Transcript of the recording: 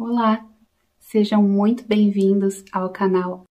Olá, sejam muito bem-vindos ao canal